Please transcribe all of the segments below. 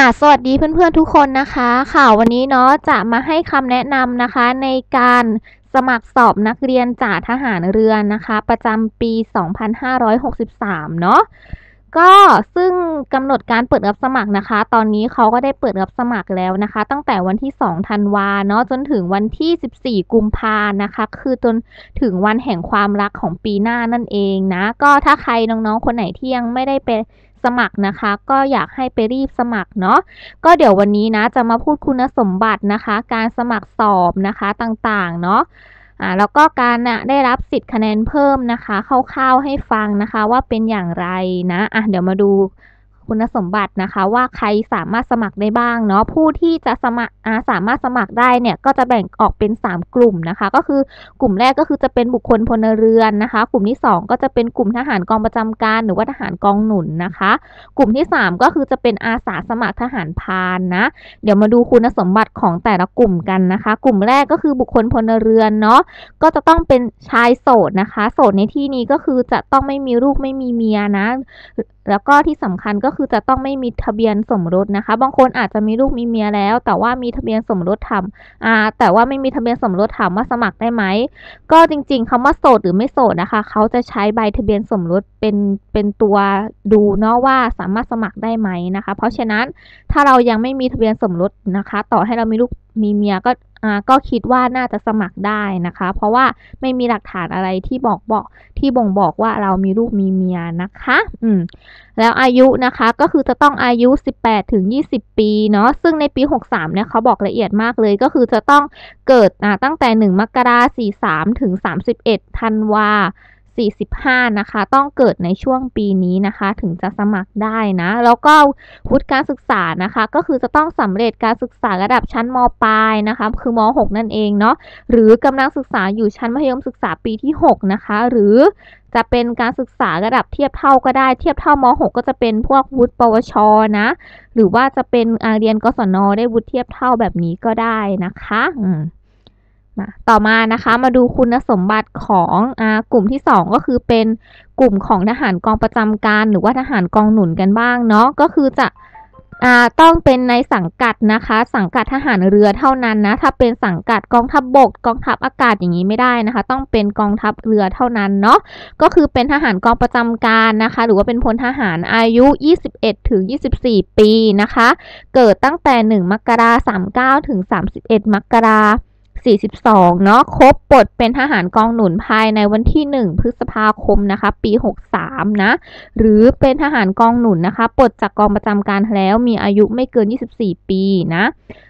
อ่าสวัสดีเพื่อนๆทุกคนนะคะ ข่าววันนี้เนาะจะมาให้คำแนะนำนะคะ ในการสมัครสอบนักเรียนจ่าทหารเรือนนะคะ ประจำปี 2563 เนาะก็ซึ่งกำหนดการเปิดรับสมัครนะคะ ตอนนี้เขาก็ได้เปิดรับสมัครแล้วนะคะ ตั้งแต่วันที่ 2 ธันวาเนาะจนถึงวันที่ 14 กุมภานะคะ คือจนถึงวันแห่งความรักของปีหน้านั่นเองนะ ก็ถ้าใครน้องๆคนไหนที่ยังไม่ได้ไปสมัครนะคะ ก็อยากให้ไปรีบสมัครเนาะก็เดี๋ยววันนี้นะจะมาพูดคุณสมบัตินะคะ การสมัครสอบนะคะต่าง ๆ เนาะอ่าแล้วก็การนะได้รับสิทธิ์คะแนนเพิ่มนะคะคร่าวๆให้ฟังนะคะว่าเป็นอย่างไรนะ อ่ะ เดี๋ยวมาดูคุณสมบัตินะคะว่าใครสามารถสมัครได้บ้างเนาะผู้ที่จะสมัครสามารถสมัครได้เนี่ยก็จะแบ่งออกเป็น3กลุ่มนะคะก็คือกลุ่มแรกก็คือจะเป็นบุคคลพลเรือนนะคะ กลุ่มที่ 2 ก็จะเป็นกลุ่มทหารกองประจำการ หรือว่าทหารกองหนุนนะคะ กลุ่มที่3ก็คือจะเป็นอาสาสมัครทหารพานนะเดี๋ยวมาดูคุณสมบัติของแต่ละกลุ่มกันนะคะ กลุ่มแรกก็คือบุคคลพลเรือนเนาะก็จะต้องเป็นชายโสดนะคะ โสดในที่นี้ก็คือจะต้องไม่มีลูกไม่มีเมียนะแล้วก็ที่สำคัญก็คือจะต้องไม่มีทะเบียนสมรสนะคะ บางคนอาจจะมีลูกมีเมียแล้วแต่ว่ามีทะเบียนสมรสทำอ่าแต่ว่าไม่มีทะเบียนสมรสถามว่าสมัครได้ไหม ก็จริงๆคำว่าโสดหรือไม่โสดนะคะเขาจะใช้ใบทะเบียนสมรสเป็นเป็นตัวดูเนาะว่าสามารถสมัครได้ไหมนะคะ เพราะฉะนั้น ถ้าเรายังไม่มีทะเบียนสมรสนะคะ ต่อให้เรามีลูกมีเมียก็อ่าก็คิดว่าน่าจะสมัครได้นะคะ เพราะว่าไม่มีหลักฐานอะไรที่บอกบอกที่บ่งบอกว่าเรามีลูกมีเมียนะคะ อืม แล้วอายุนะคะก็คือจะต้องอายุ18ถึง20 ปีเนาะซึ่งในปี 63 เนี่ยเขาบอกละเอียดมากเลย ก็คือจะต้องเกิดอ่าตั้งแต่1มกราคม43ถึง 31ธันวาคม45 นะคะ ต้องเกิดในช่วงปีนี้นะคะ ถึงจะสมัครได้นะ แล้วก็วุฒิการศึกษานะคะ ก็คือจะต้องสำเร็จการศึกษาระดับชั้นมปลายนะคะคือม .6 นั่นเองเนาะหรือกำลังศึกษาอยู่ชั้นมัธยมศึกษาปีที่ 6 นะคะ หรือ จะเป็นการศึกษาระดับเทียบเท่าก็ได้เทียบเท่าม6ก็จะเป็นพวกวุฒิปวชนะ หรือว่าจะเป็นเรียนกศนได้วุฒิเทียบเท่าแบบนี้ก็ได้นะคะอืมมาต่อมานะคะมาดูคุณสมบัติของอกลุ่มที่2ก็คือเป็นกลุ่มของทหารกองประจำการหรือว่าทหารกองหนุนกันบ้างเนาะก็คือจะต้องเป็นในสังกัดนะคะ สังกัดทหารเรือเท่านั้นนะถ้าเป็นสังกัดกองทัพบบกกองทัพอากาศอย่างนี้ไม่ได้นะคะ ต้องเป็นกองทัพเรือเท่านั้นเนาะก็คือเป็นทหารกองประจำการนะคะหรือว่าเป็นพลทหารอายุ 21ถึง24 ปีนะคะ เกิดตั้งแต่ 1มกราคม39ถึง31มกราคม42เนาะ ครบปลดเป็นทหารกองหนุนภายในวันที่ 1 พฤษภาคมนะคะปี 63นะ หรือเป็นทหารกองหนุนนะคะ ปลดจากกองประจำการแล้วมีอายุไม่เกิน 24 ปีนะ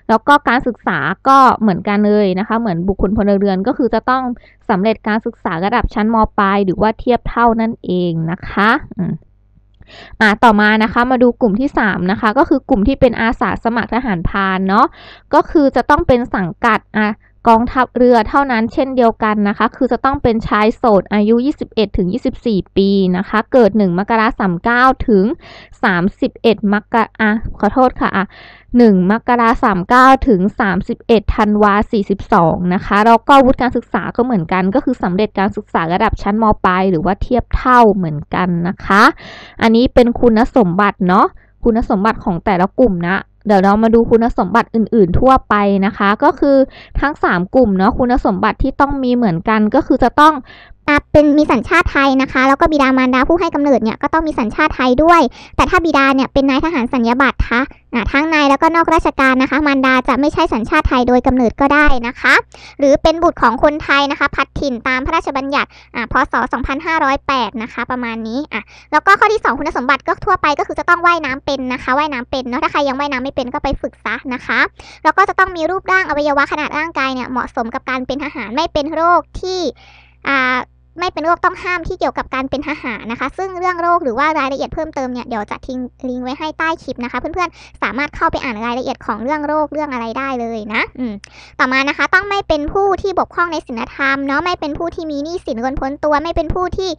แล้วก็การศึกษาก็เหมือนกันเลยนะคะ เหมือนบุคคลพลเรือนก็คือจะต้องสำเร็จการศึกษาระดับชั้นมปลายหรือว่าเทียบเท่านั่นเองนะคะมาต่อมานะคะมาดูกลุ่มที่3นะคะ ก็คือกลุ่มที่เป็นอาสาสมัครทหารพานเนาะ ก็คือจะต้องเป็นสังกัดอ่ะกองทัพเรือเท่านั้นเช่นเดียวกันนะคะ คือจะต้องเป็นชายโสดอายุ 21ถึง24 ปีนะคะ เกิด 1 มกราคม39ถึง 31 มกราคม ขอโทษค่ะอ่ะ1มกราคม39 ถึง 31 ธันวา 42 นะคะ แล้วก็วุฒิการศึกษาก็เหมือนกัน ก็คือสำเร็จการศึกษาระดับชั้นมปลายหรือว่าเทียบเท่าเหมือนกันนะคะ อันนี้เป็นคุณสมบัติเนาะ คุณสมบัติของแต่ละกลุ่มนะเดี๋ยวเรามาดูคุณสมบัติอื่น ๆ ทั่วไปนะคะ ก็คือทั้ง 3 กลุ่มเนาะคุณสมบัติที่ต้องมีเหมือนกันก็คือจะต้องตาเป็นมีสัญชาติไทยนะคะ แล้วก็บิดามารดาผู้ให้กำเนิดเนี่ยก็ต้องมีสัญชาติไทยด้วย แต่ถ้าบิดาเนี่ยเป็นนายทหารสัญญาบัตรคะทั้งนายแล้วก็นอกราชการนะคะมารดาจะไม่ใช่สัญชาติไทยโดยกำเนิดก็ได้นะคะ หรือเป็นบุตรของคนไทยนะคะพัดถิ่นตามพระราชบัญญัติพศ2508นะคะประมาณนี้อ่ะแล้วก็ข้อที่ 2 คุณสมบัติก็ทั่วไปก็คือจะต้องว่ายน้ำเป็นนะคะว่ายน้ำเป็นเนาะถ้าใครยังว่ายน้ำไม่เป็นก็ไปฝึกซะนะคะแล้วก็จะต้องมีรูปร่างอวัยวะขนาดร่างกายเนี่ยเหมาะสมกับการเป็นทหารไม่เป็นโรคที่อ่าไม่เป็นโรคต้องห้ามที่เกี่ยวกับการเป็นทหารนะคะ ซึ่งเรื่องโรคหรือว่ารายละเอียดเพิ่มเติมเนี่ยเดี๋ยวจะทิ้งลิงก์ไว้ให้ใต้คลิปนะคะ เพื่อนๆ สามารถเข้าไปอ่านรายละเอียดของเรื่องโรคเรื่องอะไรได้เลยนะอืมต่อมานะคะ ต้องไม่เป็นผู้ที่บกพร่องในศีลธรรม เนาะไม่เป็นผู้ที่มีหนี้สินินพ้นตัว ไม่เป็นผู้ที่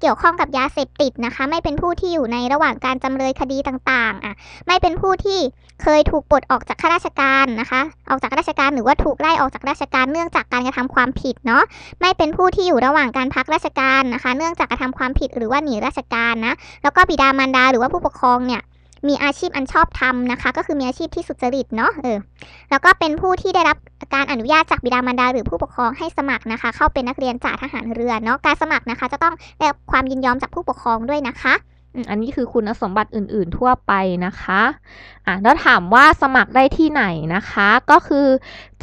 เกี่ยวข้องกับยาเสพติดนะคะ ไม่เป็นผู้ที่อยู่ในระหว่างการจำเลยคดีต่างๆอ่ะไม่เป็นผู้ที่เคยถูกปลดออกจากข้าราชการนะคะ ออกจากราชการหรือว่าถูกไล่ออกจากราชการ เนื่องจากการกระทำความผิดเนาะ ไม่เป็นผู้ที่อยู่ระหว่างการพักราชการนะคะ เนื่องจากกระทำความผิดหรือว่าหนีราชการนะ แล้วก็บิดามารดาหรือว่าผู้ปกครองเนี่ย มีอาชีพอันชอบทำนะคะ ก็คือมีอาชีพที่สุจริตเนาะ เออ แล้วก็เป็นผู้ที่ได้รับการอนุญาตจากบิดามารดาหรือผู้ปกครองให้สมัครนะคะ เข้าเป็นนักเรียนจ่าทหารเรือเนาะ การสมัครนะคะ จะต้องได้ความยินยอมจากผู้ปกครองด้วยนะคะอันนี้คือคุณสมบัติอื่น ๆ ทั่วไปนะคะ อ่ะแล้วถามว่าสมัครได้ที่ไหนนะคะ ก็คือ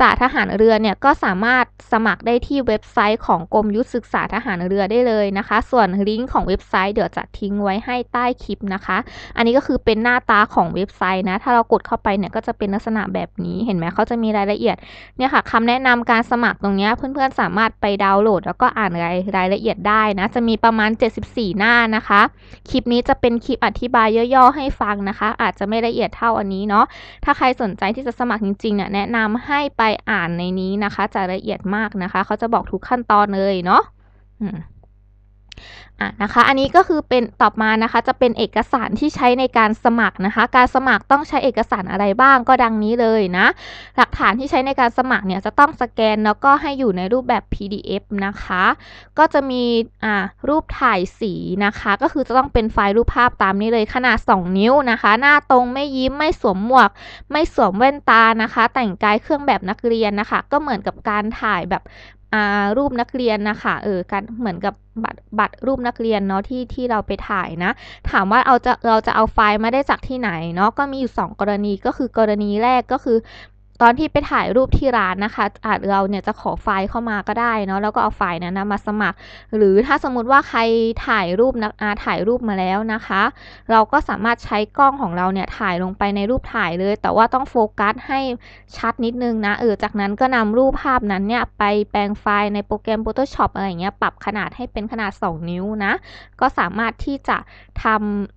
จ่าทหารเรือเนี่ยก็สามารถสมัครได้ที่เว็บไซต์ของกรมยุทธศึกษาทหารเรือได้เลยนะคะ ส่วนลิงก์ของเว็บไซต์เดี๋ยวจะทิ้งไว้ให้ใต้คลิปนะคะ อันนี้ก็คือเป็นหน้าตาของเว็บไซต์นะถ้าเรากดเข้าไปเนี่ยก็จะเป็นลักษณะแบบนี้เห็นไหมเขาจะมีรายละเอียดเนี่ยค่ะคำแนะนำการสมัครตรงนี้เพื่อนๆสามารถไปดาวน์โหลด แล้วก็อ่านรายรายละเอียดได้นะจะมีประมาณ 74 หน้านะคะคลิปนี้จะเป็นคลิปอธิบายย่อๆให้ฟังนะคะ อาจจะไม่ละเอียดเท่าอันนี้เนาะถ้าใครสนใจที่จะสมัครจริงๆเนี่ยแนะนำให้ไปอ่านในนี้นะคะ จะละเอียดมากนะคะ เขาจะบอกทุกขั้นตอนเลยเนาะอ่ะนะคะอันนี้ก็คือเป็นต่อมานะคะ จะเป็นเอกสารที่ใช้ในการสมัครนะคะ การสมัครต้องใช้เอกสารอะไรบ้างก็ดังนี้เลยนะหลักฐานที่ใช้ในการสมัครเนี่ยจะต้องสแกนแล้วก็ให้อยู่ในรูปแบบ PDF นะคะ ก็จะมีอ่ารูปถ่ายสีนะคะ ก็คือจะต้องเป็นไฟล์รูปภาพตามนี้เลยขนาด 2 นิ้วนะคะหน้าตรงไม่ยิ้มไม่สวมหมวก ไม่สวมแว่นตานะคะ แต่งกายเครื่องแบบนักเรียนนะคะก็เหมือนกับการถ่ายแบบรูปนักเรียนนะคะเออการเหมือนกับบัตรบัตรรูปนักเรียนเนาะที่ที่เราไปถ่ายนะ ถามว่าเอาจะเราจะเอาไฟล์มาได้จากที่ไหนเนาะก็มีอยู่2กรณีก็คือกรณีแรกก็คือตอนที่ไปถ่ายรูปที่ร้านนะคะ อาจเราเนี่ยจะขอไฟล์เข้ามาก็ได้เนาะแล้วก็ เอาไฟล์นั้นนะมาสมัคร หรือถ้าสมมติว่าใครถ่ายรูปนะอาถ่ายรูปมาแล้วนะคะ เราก็สามารถใช้กล้องของเราเนี่ยถ่ายลงไปในรูปถ่ายเลย แต่ว่าต้องโฟกัสให้ชัดนิดนึงนะเออจากนั้นก็นำรูปภาพนั้นเนี่ยไปแปลงไฟล์ในโปรแกรม Photoshop อะไรเงี้ยปรับขนาดให้เป็นขนาด 2 นิ้วนะ ก็สามารถที่จะท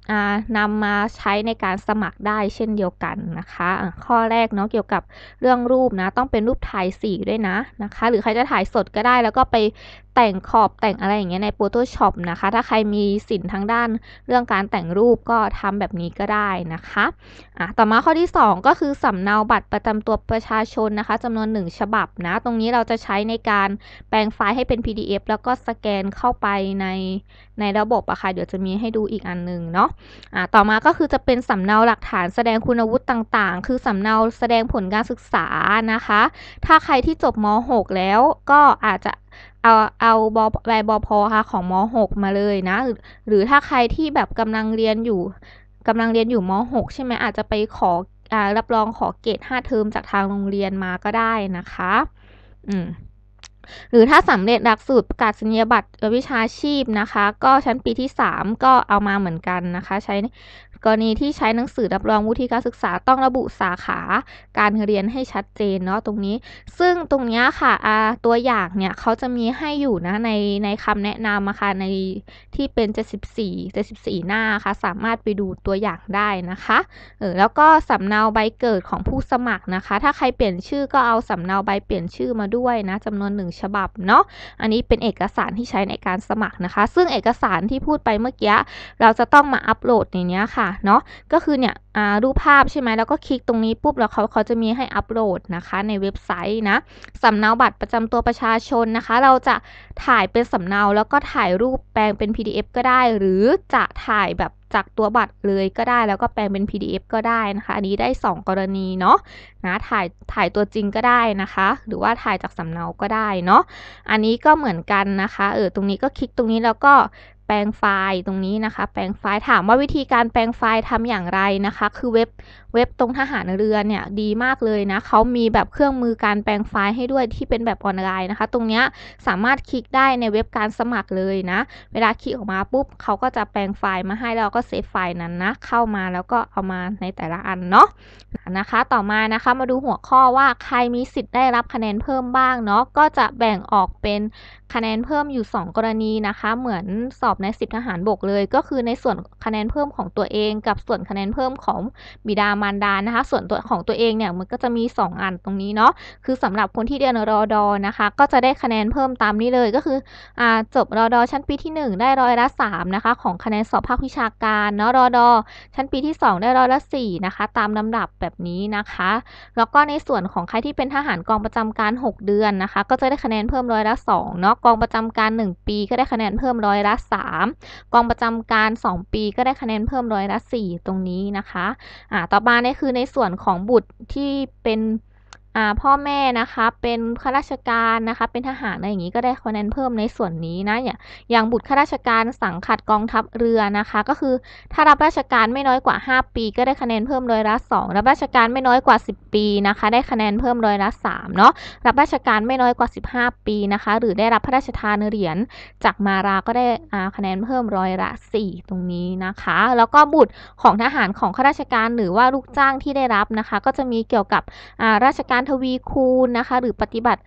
ำนำมาใช้ในการสมัครได้เช่นเดียวกันนะคะข้อแรกเนาะเกี่ยวกับเรื่องรูปนะต้องเป็นรูปถ่ายสีด้วยนะนะคะหรือใครจะถ่ายสดก็ได้แล้วก็ไปแต่งขอบแต่งอะไรอย่างเงี้ยใน Photoshop นะคะ ถ้าใครมีสินทางด้านเรื่องการแต่งรูปก็ทำแบบนี้ก็ได้นะคะ อ่ะ ต่อมาข้อที่ 2 ก็คือสำเนาบัตรประจำตัวประชาชนนะคะจำนวน 1 ฉบับนะ ตรงนี้เราจะใช้ในการแปลงไฟล์ให้เป็น PDF แล้วก็สแกนเข้าไปใน ในระบบอะคะ่ะเดี๋ยวจะมีให้ดูอีกอันหนึ่งเนาะอ่ะต่อมาก็คือจะเป็นสำเนาหลักฐานแสดงคุณวุฒิต่าง ๆ คือสำเนาแสดงผลการศึกษานะคะถ้าใครที่จบม .6 แล้วก็อาจจะเอาเอาบอใบบอพอค่ะ ของม .6 มาเลยนะหรือถ้าใครที่แบบกำลังเรียนอยู่ กำลังเรียนอยู่ม .6 ใช่ไหมอาจจะไป ขออรับรองขอเกรด 5เทอมจาก ทางโรงเรียนมาก็ได้นะคะ อืม หรือถ้าสำเร็จหลักสูตรประกาศนียบัตรวิชาชีพนะคะ ก็ชั้นปีที่ 3 ก็เอามาเหมือนกันนะคะ ใช้กรณีที่ใช้หนังสือรับรอง วุฒิการศึกษา ต้องระบุสาขาการเรียนให้ชัดเจนเนาะตรงนี้ ซึ่งตรงนี้ค่ะตัวอย่าง เนี่ยเขาจะมีให้อยู่ นะ ใน ในคำแนะนำนะคะในที่เป็น74 74หน้า ค่ะ สามารถไปดูตัวอย่างได้นะคะ เออ แล้วก็สำเนาใบเกิดของผู้สมัครนะคะ ถ้าใครเปลี่ยนชื่อก็เอาสำเนาใบเปลี่ยนชื่อมาด้วยนะจำนวนหนึ่งฉบับเนาะอันนี้เป็นเอกสารที่ใช้ในการสมัครนะคะ ซึ่งเอกสารที่พูดไปเมื่อกี้เราจะต้องมาอัปโหลดในนี้ค่ะเนาะก็คือเนี่ยรูปภาพใช่ไหมแล้วก็คลิกตรงนี้ ปุ๊บแล้วเขาเขาจะมีให้อัปโหลดนะคะในเว็บไซต์นะสำเนาบัตรประจำตัวประชาชนนะคะเราจะถ่ายเป็นสำเนาแล้วก็ถ่ายรูปแปลงเป็น PDF ก็ได้ หรือจะถ่ายแบบจากตัวบัตรเลยก็ได้แล้วก็แปลงเป็น PDF ก็ได้นะคะอันนี้ได้ 2 กรณีเนาะนะถ่ายถ่ายตัวจริงก็ได้นะคะหรือว่าถ่ายจากสำเนาก็ได้เนาะอันนี้ก็เหมือนกันนะคะเออตรงนี้ก็คลิกตรงนี้แล้วก็แปลงไฟล์ตรงนี้นะคะ แปลงไฟล์ถามว่าวิธีการแปลงไฟล์ทำอย่างไรนะคะ คือเว็บเว็บตรงทหารเรือเนี่ยดีมากเลยนะเขามีแบบเครื่องมือการแปลงไฟล์ให้ด้วยที่เป็นแบบออนไลน์นะคะ ตรงเนี้ยสามารถคลิกได้ในเว็บการสมัครเลยนะ เวลาคลิกออกมาปุ๊บเขาก็จะแปลงไฟล์มาให้เราก็เซฟไฟล์นั้นนะเข้ามาแล้วก็เอามาในแต่ละอันเนาะนะคะ ต่อมานะคะ มาดูหัวข้อว่าใครมีสิทธิ์ได้รับคะแนนเพิ่มบ้างเนาะก็จะแบ่งออกเป็นคะแนนเพิ่มอยู่ 2 กรณีนะคะ เหมือนสอบในสิบทหารบกเลย ก็คือในส่วนคะแนนเพิ่มของตัวเอง กับส่วนคะแนนเพิ่มของบิดามารดานะคะส่วนตัวของตัวเองเนี่ยมันก็จะมี 2 อันตรงนี้เนาะคือสำหรับคนที่เรียนรอดอนะคะ ก็จะได้คะแนนเพิ่มตามนี้เลยก็คืออจบรอดอชั้นปีที่ 1 ได้ร้อยละ3นะคะของคะแนนสอบภาควิชาการเนาะรอดอชั้นปีที่ 2 ได้ร้อยละ4นะคะตามลำดับแบบนี้นะคะ แล้วก็ในส่วนของใครที่เป็นทหารกองประจำการ 6 เดือนนะคะ ก็จะได้คะแนนเพิ่มร้อยละ2เนาะกองประจำการ 1 ปี ก็ได้คะแนนเพิ่มร้อยละ 3 กองประจำการ 2 ปี ก็ได้คะแนนเพิ่มร้อยละ 4 ตรงนี้นะคะอ่าต่อไปาเนี่ยคือในส่วนของบุตรที่เป็นพ่อแม่ นะคะ เป็นข้าราชการ นะคะ เป็นทหารอะไรอย่างนี้ ก็ได้คะแนนเพิ่มในส่วนนี้นะอย่างอย่างบุตรข้าราชการสังกัดกองทัพเรือนะคะ ก็คือถ้ารับราชการไม่น้อยกว่า 5 ปี ก็ได้คะแนนเพิ่มร้อยละ2รับราชการไม่น้อยกว่า 10 ปีนะคะ ได้คะแนนเพิ่มร้อยละ3เนาะรับราชการไม่น้อยกว่า 15 ปีนะคะหรือได้รับพระราชทานเหรียญจากมาราก็ได้คะแนนเพิ่มร้อยละ 4 ตรงนี้นะคะ แล้วก็บุตรของทหารของข้าราชการหรือว่าลูกจ้างที่ได้รับนะคะก็จะมีเกี่ยวกับราชการทวีคูณนะคะ หรือปฏิบัติ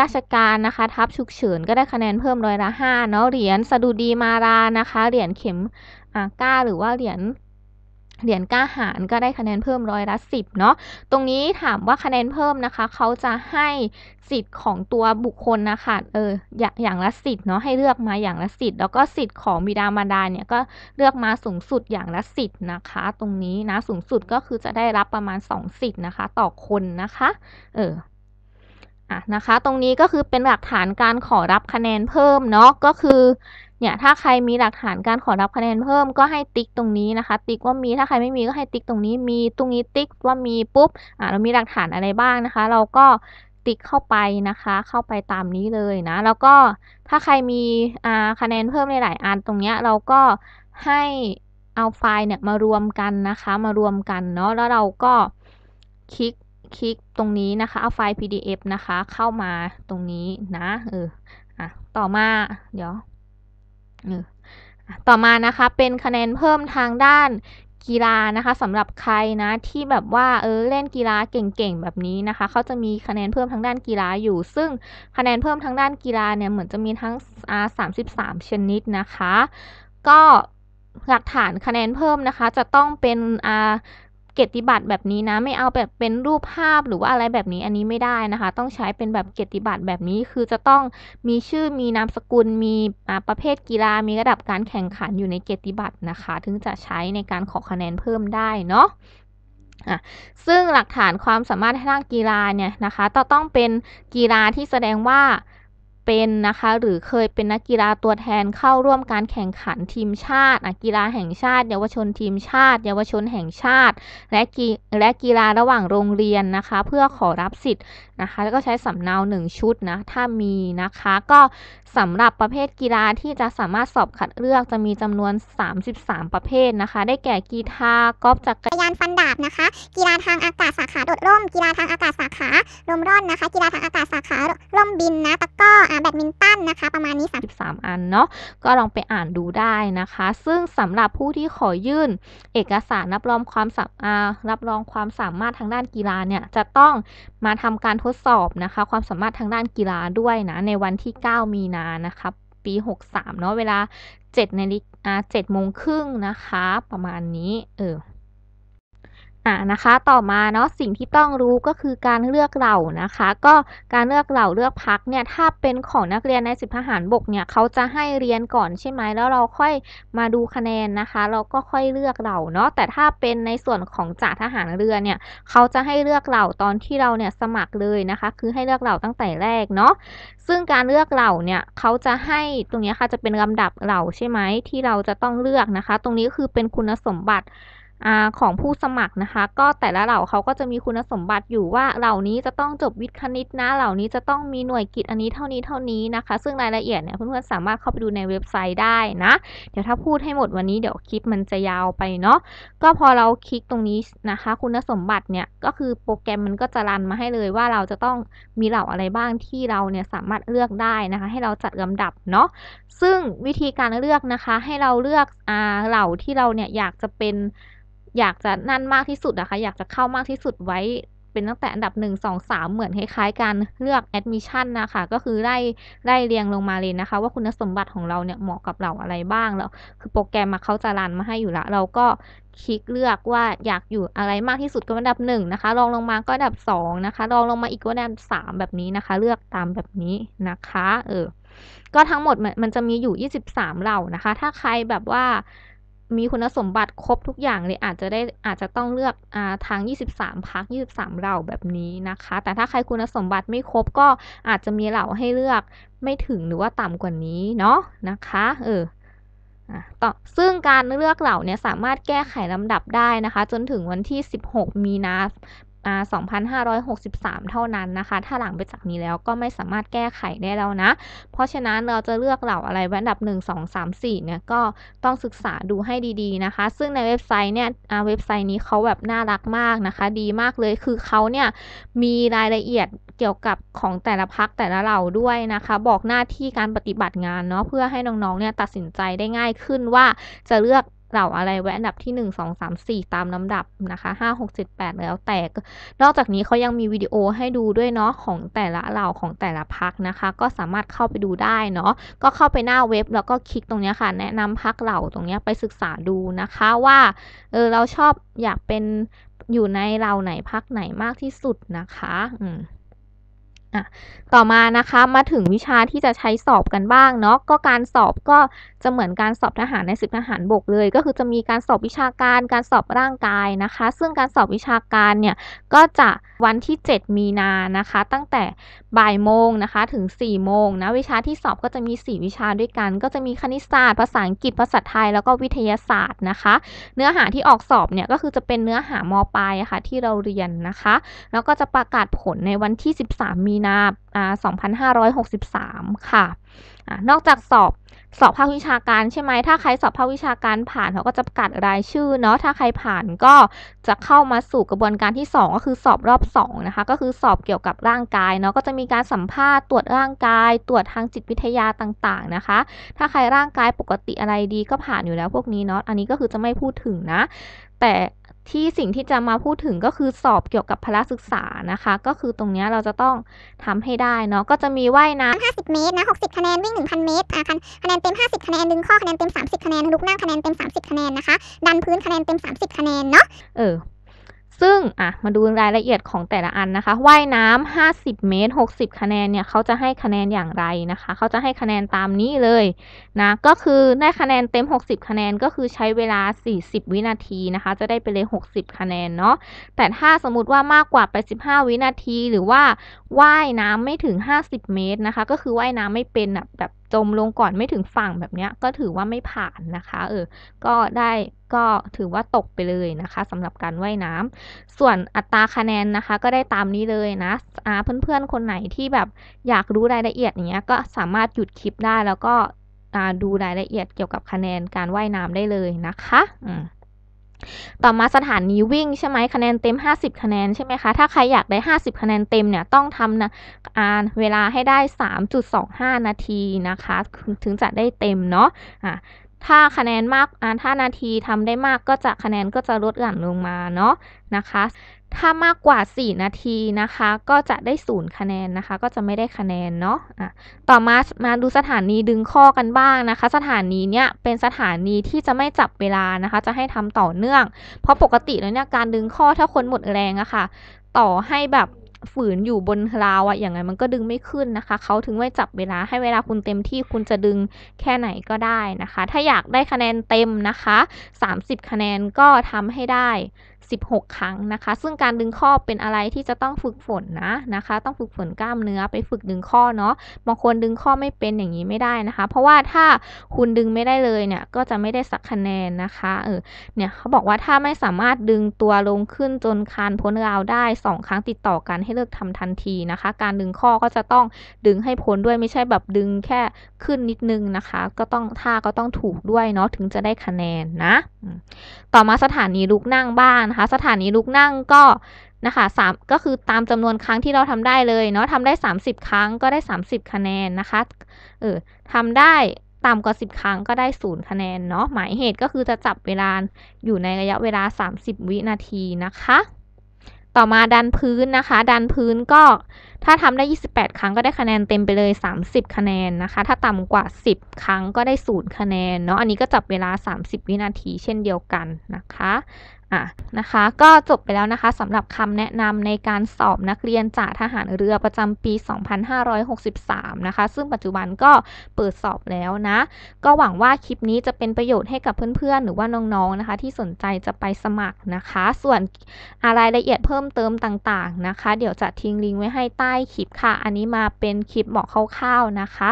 ราชการนะคะ ทับฉุกเฉิน ก็ได้ คะแนนเพิ่มร้อยละ5เนาะ เหรียญสดุดีมารานะคะ เหรียญ เข็มอาก้า หรือว่า เหรียญเหรียญกล้าหารก็ได้คะแนนเพิ่มร้อยละสิบเนาะตรงนี้ถามว่าคะแนนเพิ่มนะคะเขาจะให้สิทธิ์ของตัวบุคคลนะคะเออ อยอย่างละสิทธิ์เนาะให้เลือกมาอย่างละสิทธิ์แล้วก็สิทธิ์ของบิดามารดา เนี่ยก็เลือกมาสูงสุดอย่างละสิทธิ์นะคะ ตรงนี้นะสูงสุดก็คือจะได้รับประมาณสองสิทธิ์นะคะ ต่อคนนะคะ เออ อ่ะนะคะ ตรงนี้ก็คือเป็นหลักฐานการขอรับคะแนนเพิ่มเนาะก็คือเนี่ย ถ้าใครมีหลักฐานการขอรับคะแนนเพิ่มก็ให้ติ๊กตรงนี้นะคะ ติ๊กว่ามีถ้าใครไม่มีก็ให้ติ๊กตรงนี้ มีตรงนี้ติ๊กว่ามีปุ๊บ อ่าเรามีหลักฐานอะไรบ้างนะคะ เราก็ติ๊กเข้าไปนะคะ เข้าไปตามนี้เลยนะ แล้วก็ถ้าใครมีอ่าคะแนนเพิ่มในหลายอันตรงเนี้ย เราก็ให้เอาไฟล์เนี่ยมารวมกันนะคะ มารวมกันเนาะ แล้วเราก็ คลิก คลิกตรงนี้นะคะ เอาไฟล์ PDF นะคะ เข้ามาตรงนี้นะ เออ อ่ะ ต่อมา เดี๋ยวต่อมานะคะ เป็นคะแนนเพิ่มทางด้านกีฬานะคะสำหรับใครนะที่แบบว่าเออเล่นกีฬาเก่งๆแบบนี้นะคะเขาจะมีคะแนนเพิ่มทางด้านกีฬาอยู่ ซึ่งคะแนนเพิ่มทางด้านกีฬาเนี่ยเหมือนจะมีทั้งสามสิบสามชนิดนะคะ ก็หลักฐานคะแนนเพิ่มนะคะ จะต้องเป็นเกียรติบัตรแบบนี้นะไม่เอาแบบเป็นรูปภาพหรือว่าอะไรแบบนี้อันนี้ไม่ได้นะคะ ต้องใช้เป็นแบบเกียรติบัตรแบบนี้คือจะต้องมีชื่อมีนามสกุลมีประเภทกีฬามีระดับการแข่งขันอยู่ในเกียรติบัตรนะคะ ถึงจะใช้ในการขอคะแนนเพิ่มได้เนาะซึ่งหลักฐานความสามารถทางกีฬาเนี่ยนะคะต้องเป็นกีฬาที่แสดงว่าเป็นนะคะ หรือเคยเป็นนักกีฬาตัวแทน เข้าร่วมการแข่งขันทีมชาติกีฬาแห่งชาติ เยาวชนทีมชาติ เยาวชนแห่งชาติและกีและกีฬาระหว่างโรงเรียนนะคะ เพื่อขอรับสิทธิ์นะคะ แล้วก็ใช้สำเนาหนึ่งชุดนะถ้ามีนะคะก็สำหรับประเภทกีฬาที่จะสามารถสอบคัดเลือก จะมีจำนวน 33 ประเภทนะคะ ได้แก่กีฬากอล์ฟจักรยานฟันดาบนะคะ กีฬาทางอากาศสาขาโดดร่มกีฬาทางอากาศสาขาลมร่อนนะคะกีฬาทางอากาศสาขาร่มบินนะตะก้อะแบดมินตันนะคะ ประมาณนี้33 อันเนาะก็ลองไปอ่านดูได้นะคะ ซึ่งสำหรับผู้ที่ขอยื่น เอกสารรับรองความสามารับรองความสามารถทางด้านกีฬาเนี่ยจะต้องมาทำการทดสอบนะคะความสามารถทางด้านกีฬาด้วยนะในวันที่ 9 มีนานะคะปี63เนาะเวลา7นาฬิกา7โมงครึ่งนะคะ ประมาณนี้เอออ่านะคะต่อมาเนาะสิ่งที่ต้องรู้ก็คือการเลือกเหล่านะคะ ก็การเลือกเหล่าเลือกพักเนี่ยถ้าเป็นของนักเรียนในสิบทหารบก เนี่ยเขาจะให้เรียนก่อนใช่ไหมแล้วเราค่อยมาดูคะแนนนะคะ เราก็ค่อยเลือกเหล่าเนาะแต่ถ้าเป็นในส่วนของจ่าทหารเรือเนี่ยเขาจะให้เลือกเหล่าตอนที่เราเนี่ยสมัครเลยนะคะ คือให้เลือกเหล่าตั้งแต่แรกเนาะซึ่งการเลือกเหล่าเนี่ยเขาจะให้ตรงนี้ค่ะจะเป็นลำดับเหล่าใช่ไหมที่เราจะต้องเลือกนะคะ ตรงนี้คือเป็นคุณสมบัติอของผู้สมัครนะคะ ก็แต่ละเหล่าเขาก็จะมีคุณสมบัติอยู่ว่าเหล่านี้จะต้องจบวิทย์คณิตนะ เหล่านี้จะต้องมี หน่วยกิจอันนี้เท่านี้เท่านี้นะคะ ซึ่งรายละเอียด เนี่ยเพื่อนๆสามารถ เข้าไป ดู ในเว็บไซต์ได้นะ เดี๋ยวถ้าพูดให้หมดวันนี้เดี๋ยวคลิปมันจะยาวไปเนาะก็พอเราคลิกตรงนี้นะคะ คุณสมบัติเนี่ยก็คือโปรแกรมมันก็จะรันมาให้เลยว่าเราจะต้องมีเหล่าอะไรบ้างที่เราเนี่ยสามารถเลือกได้นะคะ ให้เราจัดลำดับเนาะซึ่งวิธีการเลือกนะคะ ให้เราเลือกอเหล่าที่เราเนี่ยอยากจะเป็นอยากจะนั่นมากที่สุดนะคะอยากจะเข้ามากที่สุดไว้เป็นตั้งแต่อันดับ 1 2 3 เหมือนคล้ายๆการเลือกอดมิชชั่นนะคะก็คือไล่ไล่เรียงลงมาเลยนะคะว่าคุณสมบัติของเราเนี่ยเหมาะกับเราอะไรบ้างแล้วคือโปรแกรมมาเขาจะรันมาให้อยู่ละ เราก็คลิกเลือกว่าอยากอยู่อะไรมากที่สุดก็อันดับ1นะคะรองลงมาก็อันดับ2นะคะรองลงมาอีกก็อันดับ3แบบนี้นะคะ เลือกตามแบบนี้นะคะ เออ ก็ทั้งหมดมันจะมีอยู่23เหล่านะคะ ถ้าใครแบบว่ามีคุณสมบัติครบทุกอย่างเลยอาจจะได้อาจจะต้องเลือกอทาง 23 พัก 23 เหล่าแบบนี้นะคะ แต่ถ้าใครคุณสมบัติไม่ครบก็อาจจะมีเหล่าให้เลือกไม่ถึงหรือว่าต่ำกว่านี้เนาะนะคะ เออต่อซึ่งการเลือกเหล่าเนี้ยสามารถแก้ไขลำดับได้นะคะ จนถึงวันที่ 16 มีนา2563 เท่านั้นนะคะ ถ้าหลังไปจากนี้แล้วก็ไม่สามารถแก้ไขได้ แล้ว นะ เพราะฉะนั้นเราจะเลือกเหล่าอะไรไว้อันดับ1 2 3 4เนี่ยก็ต้องศึกษาดูให้ดีๆนะคะ ซึ่งในเว็บไซต์เนี่ยเว็บไซต์นี้เขาแบบน่ารักมากนะคะ ดีมากเลย คือเขาเนี่ยมีรายละเอียดเกี่ยวกับของแต่ละพักแต่ละเหล่าด้วยนะคะ บอกหน้าที่การปฏิบัติงานเนาะ เพื่อให้น้องๆเนี่ยตัดสินใจได้ง่ายขึ้นว่าจะเลือกเหล่าอะไรไว้อันดับที่1 2 3 4ตามลำดับนะคะ5 6 7 8แล้วแต่นอกจากนี้เขายังมีวิดีโอให้ดูด้วยเนาะของแต่ละเหล่าของแต่ละพักนะคะ ก็สามารถเข้าไปดูได้เนาะก็เข้าไปหน้าเว็บแล้วก็คลิกตรงนี้ค่ะแนะนำพักเหล่าตรงนี้ไปศึกษาดูนะคะว่าเออเราชอบอยากเป็นอยู่ในเหล่าไหนพักไหนมากที่สุดนะคะ อืมอะต่อมานะคะมาถึงวิชาที่จะใช้สอบกันบ้างเนาะก็การสอบก็จะเหมือนการสอบทหารในสิบทหารบกเลย ก็คือจะมีการสอบวิชาการการสอบร่างกายนะคะ ซึ่งการสอบวิชาการเนี่ยก็จะวันที่ 7 มีนานะคะ ตั้งแต่บ่ายโมงนะคะ ถึง4ี่โมงนะวิชาที่สอบก็จะมี 4 วิชาด้วยกัน ก็จะมีคณิตศาสตร์ภาษาอังกฤษภาษาไทยแล้วก็วิทยาศาสตร์นะคะ เนื้อหาที่ออกสอบเนี่ยก็คือจะเป็นเนื้อหามอปลายะคะ่ะที่เราเรียนนะคะ แล้วก็จะประกาศผลในวันที่13มีนา2563 ค่ะอนอกจากสอบสอบภาควิชาการใช่ไหมถ้าใครสอบภาควิชาการผ่านเขาก็จะประกาศรายชื่อเนาะ ถ้าใครผ่านก็จะเข้ามาสู่กระบวนการที่ 2 ก็คือสอบรอบ2นะคะ ก็คือสอบเกี่ยวกับร่างกายเนาะ ก็จะมีการสัมภาษณ์ตรวจร่างกาย ตรวจทางจิตวิทยาต่างๆนะคะ ถ้าใครร่างกายปกติอะไรดีก็ผ่านอยู่แล้วพวกนี้เนาะ อันนี้ก็คือจะไม่พูดถึงนะ แต่ที่สิ่งที่จะมาพูดถึงก็คือสอบเกี่ยวกับพละศึกษานะคะ ก็คือตรงนี้เราจะต้องทำให้ได้เนาะก็จะมีว่ายน้ำห้าสิบเมตรนะหกสิบคะแนนวิ่งหนึ่งพันเมตร คะแนนเต็มห้าสิบคะแนนดึงข้อคะแนนเต็มสสามิบคะแนนลุกนั่งคะแนนเต็มสสามิบคะแนนนะคะดันพื้นคะแนนเต็มสสามิบคะแนนเนาะเออึ่งอ่ะมาดูรายละเอียดของแต่ละอันนะคะ ว่ายน้ำ 50 เมตร 60 คะแนน เนี่ย เขาจะให้คะแนนอย่างไรนะคะ เขาจะให้คะแนนตามนี้เลยนะ ก็คือได้คะแนนเต็ม 60 คะแนน ก็คือใช้เวลา 40 วินาทีนะคะ จะได้ไปเลย 60 คะแนนเนาะ แต่ถ้าสมมติว่ามากกว่า 8 5 วินาที หรือว่าว่ายน้ำไม่ถึง 50 เมตรนะคะ ก็คือว่ายน้ำไม่เป็นแบบจมลงก่อนไม่ถึงฝั่งแบบนี้ก็ถือว่าไม่ผ่านนะคะ เออ ก็ได้ก็ถือว่าตกไปเลยนะคะสำหรับการว่ายน้ำส่วนอัตราคะแนนนะคะ ก็ได้ตามนี้เลยนะะเพื่อนๆคนไหนที่แบบอยากรู้รายละเอียดอย่างเงี้ยก็สามารถหยุดคลิปได้แล้วก็ดูรายละเอียดเกี่ยวกับคะแนนการว่ายน้ำได้เลยนะคะต่อมาสถานีวิ่งใช่ไหมคะแนนเต็ม50คะแนน ใช่ไหมคะ ถ้าใครอยากได้50คะแนนเต็มเนี่ยต้องทำนะอ่านเวลาให้ได้3.25นาทีนะคะ ถึงจะได้เต็มเนาะอ่ะถ้าคะแนนมากอ่านถ้านาทีทำได้มากก็จะคะแนนก็จะลดหลั่นลงมาเนาะนะคะถ้ามากกว่า 4 นาทีนะคะ ก็จะได้0คะแนนนะคะ ก็จะไม่ได้คะแนนเนาะะต่อมา มาดูสถานี ดึงข้อกันบ้างนะคะ สถานีเนี่ย เป็นสถานีที่จะไม่จับเวลานะคะ จะให้ทำต่อเนื่อง เพราะปกติแล้วเนี่ยการดึงข้อถ้าคนหมดแรงอะคะ่ะ ต่อให้แบบฝืนอยู่บนราวอะอย่างไง มันก็ดึงไม่ขึ้นนะคะ เขาถึงไม่จับเวลา ให้เวลาคุณเต็มที่คุณจะดึงแค่ไหนก็ได้นะคะ ถ้าอยากได้คะแนนเต็มนะคะ 30 คะแนนก็ทำให้ได้16 ครั้งนะคะ ซึ่งการดึงข้อเป็นอะไรที่จะต้องฝึกฝนนะนะคะ ต้องฝึกฝนกล้ามเนื้อไปฝึกดึงข้อเนาะ บางคนดึงข้อไม่เป็นอย่างนี้ไม่ได้นะคะ เพราะว่าถ้าคุณดึงไม่ได้เลยเนี่ยก็จะไม่ได้สักคะแนนนะคะ เออ เนี่ยเขาบอกว่าถ้าไม่สามารถดึงตัวลงขึ้นจนคานพ้นราวได้2ครั้งติดต่อกันให้เลิกทำทันทีนะคะ การดึงข้อก็จะต้องดึงให้พ้นด้วยไม่ใช่แบบดึงแค่ขึ้นนิดนึงนะคะ ก็ต้องท่าก็ต้องถูกด้วยเนาะถึงจะได้คะแนนนะ ต่อมาสถานีลุกนั่งบ้านคะสถานีลุกนั่งก็นะคะสามก็คือตามจำนวนครั้งที่เราทำได้เลยเนาะทำได้ 30 ครั้งก็ได้30คะแนนนะคะ เออทำได้ต่ำกว่า 10 ครั้งก็ได้ 0 คะแนนเนาะหมายเหตุก็คือจะจับเวลาอยู่ในระยะเวลา30 วินาทีนะคะ ต่อมาดันพื้นนะคะ ดันพื้นก็ถ้าทำได้ 28 ครั้งก็ได้คะแนนเต็มไปเลย 30 คะแนนนะคะ ถ้าต่ำกว่า 10 ครั้งก็ได้ 0 คะแนน เนาะ อันนี้ก็จับเวลา 30 วินาที เช่นเดียวกันนะคะ อ่นะคะ ก็จบไปแล้วนะคะสำหรับคำแนะนำในการสอบนักเรียนจากทหารเรือประจำปี 2563 นะคะ ซึ่งปัจจุบันก็เปิดสอบแล้วนะ ก็หวังว่าคลิปนี้จะเป็นประโยชน์ให้กับเพื่อนๆ หรือว่าน้องๆ นะคะที่สนใจจะไปสมัครนะคะ ส่วนอรายละเอียดเพิ่มเติมต่างๆ นะคะ เดี๋ยวจะทิ้งลิงก์ไว้ให้ใต้ใต้คลิป ค่ะ อันนี้มาเป็นคลิปเหมาะคร่าวๆนะคะ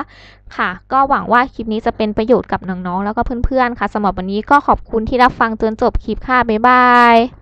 ค่ะ ก็หวังว่าคลิปนี้จะเป็นประโยชน์กับน้องๆ แล้วก็เพื่อน ๆ ค่ะสำหรับวันนี้ก็ขอบคุณที่รับฟัง จน จบ คลิปค่ะ บ๊าย บาย